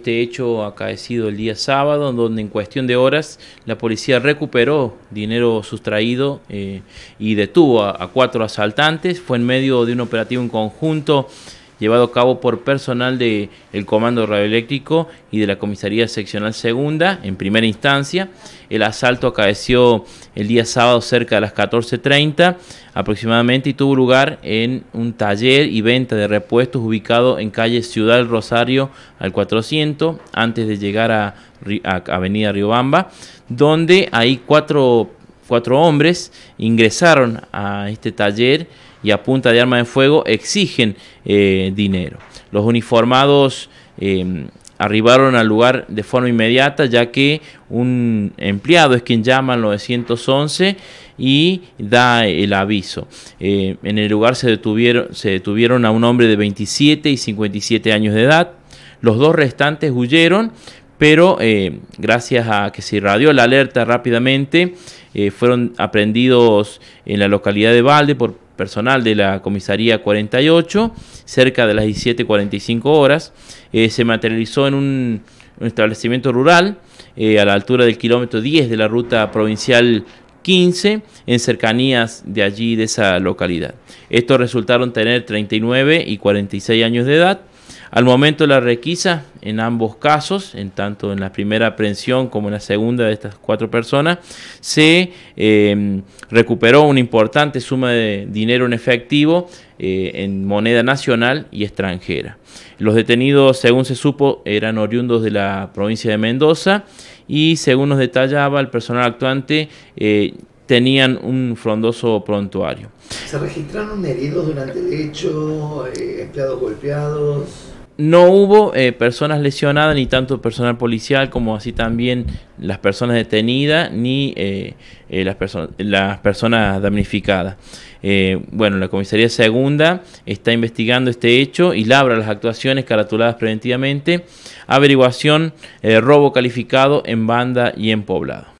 Este hecho acaecido el día sábado, donde en cuestión de horas la policía recuperó dinero sustraído eh, y detuvo a cuatro asaltantes. Fue en medio de un operativo en conjunto llevado a cabo por personal del Comando Radioeléctrico y de la Comisaría Seccional Segunda en primera instancia. El asalto acaeció el día sábado cerca de las 14.30 aproximadamente y tuvo lugar en un taller y venta de repuestos ubicado en calle Ciudad del Rosario al 400 antes de llegar a, Avenida Riobamba, donde hay cuatro hombres ingresaron a este taller y a punta de arma de fuego exigen eh, dinero. Los uniformados eh, arribaron al lugar de forma inmediata ya que un empleado es quien llama al 911 y da el aviso. Eh, en el lugar se detuvieron, se detuvieron a un hombre de 27 y 57 años de edad. Los dos restantes huyeron, pero gracias a que se irradió la alerta rápidamente, fueron aprendidos en la localidad de Valde por personal de la comisaría 48, cerca de las 17.45 horas, eh, se materializó en un, establecimiento rural eh, a la altura del kilómetro 10 de la ruta provincial 15 en cercanías de allí, de esa localidad. Estos resultaron tener 39 y 46 años de edad al momento de la requisa, en ambos casos, en tanto en la primera aprehensión como en la segunda de estas cuatro personas, se em, recuperó una importante suma de dinero en efectivo eh, en moneda nacional y extranjera. Los detenidos, según se supo, eran oriundos de la provincia de Mendoza y, según nos detallaba el personal actuante, eh, tenían un frondoso prontuario. ¿Se registraron heridos durante el hecho, eh, empleados golpeados? no hubo eh, personas lesionadas, ni tanto personal policial como así también las personas detenidas, ni eh, eh, las, personas las personas damnificadas. bueno, la comisaría segunda está investigando este hecho y labra las actuaciones caratuladas preventivamente, averiguación, robo calificado en banda y en poblado.